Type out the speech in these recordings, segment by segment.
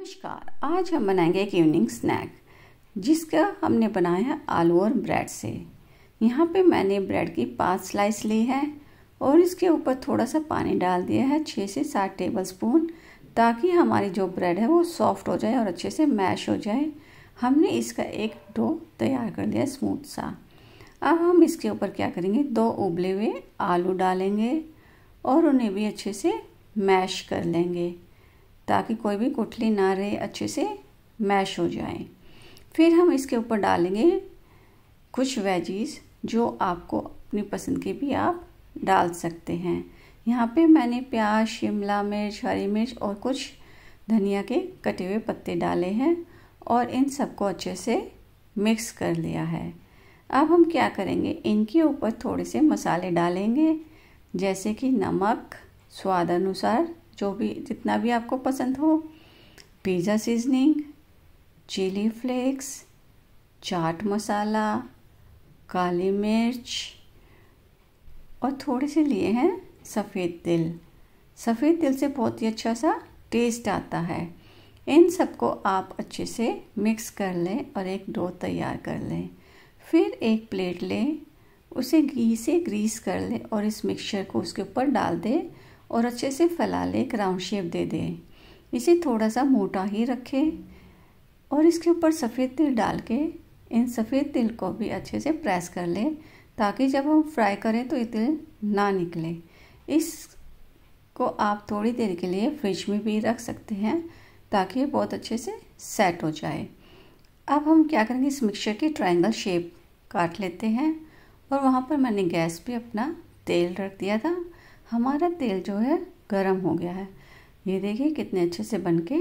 नमस्कार आज हम बनाएंगे एक इवनिंग स्नैक जिसका हमने बनाया आलू और ब्रेड से यहाँ पे मैंने ब्रेड की पाँच स्लाइस ली है और इसके ऊपर थोड़ा सा पानी डाल दिया है छः से सात टेबल स्पून ताकि हमारी जो ब्रेड है वो सॉफ्ट हो जाए और अच्छे से मैश हो जाए हमने इसका एक डो तैयार कर लिया स्मूथ सा अब हम इसके ऊपर क्या करेंगे दो उबले हुए आलू डालेंगे और उन्हें भी अच्छे से मैश कर लेंगे ताकि कोई भी कुठली ना रहे अच्छे से मैश हो जाए फिर हम इसके ऊपर डालेंगे कुछ वेजीज जो आपको अपनी पसंद के भी आप डाल सकते हैं यहाँ पे मैंने प्याज शिमला मिर्च हरी मिर्च और कुछ धनिया के कटे हुए पत्ते डाले हैं और इन सबको अच्छे से मिक्स कर लिया है अब हम क्या करेंगे इनके ऊपर थोड़े से मसाले डालेंगे जैसे कि नमक स्वाद अनुसार जो भी जितना भी आपको पसंद हो pizza seasoning chili flakes chaat masala काली मिर्च और थोड़े से लिए हैं सफ़ेद तिल सफ़ेद तिल से बहुत ही अच्छा सा टेस्ट आता है इन सबको आप अच्छे से मिक्स कर लें और एक डो तैयार कर लें फिर एक प्लेट लें उसे घी से ग्रीस कर लें और इस मिक्सचर को उसके ऊपर डाल दें और अच्छे से फैला ले राउंड शेप दे दें इसे थोड़ा सा मोटा ही रखें और इसके ऊपर सफ़ेद तिल डाल के इन सफ़ेद तिल को भी अच्छे से प्रेस कर लें ताकि जब हम फ्राई करें तो ये तिल ना निकले इस को आप थोड़ी देर के लिए फ्रिज में भी रख सकते हैं ताकि ये बहुत अच्छे से सेट हो जाए अब हम क्या करेंगे इस मिक्सचर की ट्रायंगल शेप काट लेते हैं और वहाँ पर मैंने गैस पे अपना तेल रख दिया था हमारा तेल जो है गर्म हो गया है ये देखिए कितने अच्छे से बन के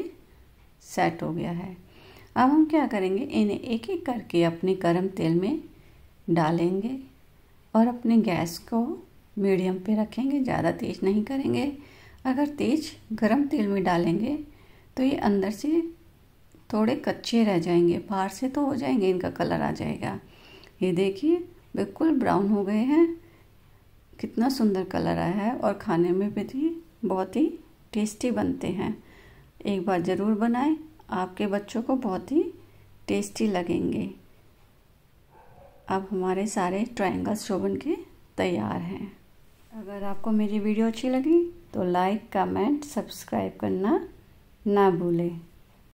सेट हो गया है अब हम क्या करेंगे इन्हें एक एक करके अपने गर्म तेल में डालेंगे और अपने गैस को मीडियम पे रखेंगे ज़्यादा तेज़ नहीं करेंगे अगर तेज गरम तेल में डालेंगे तो ये अंदर से थोड़े कच्चे रह जाएंगे बाहर से तो हो जाएंगे इनका कलर आ जाएगा ये देखिए बिल्कुल ब्राउन हो गए हैं कितना सुंदर कलर आया है और खाने में भी तो बहुत ही टेस्टी बनते हैं एक बार ज़रूर बनाएं आपके बच्चों को बहुत ही टेस्टी लगेंगे अब हमारे सारे ट्रायंगल्स शो बन के तैयार हैं अगर आपको मेरी वीडियो अच्छी लगी तो लाइक कमेंट सब्सक्राइब करना ना भूलें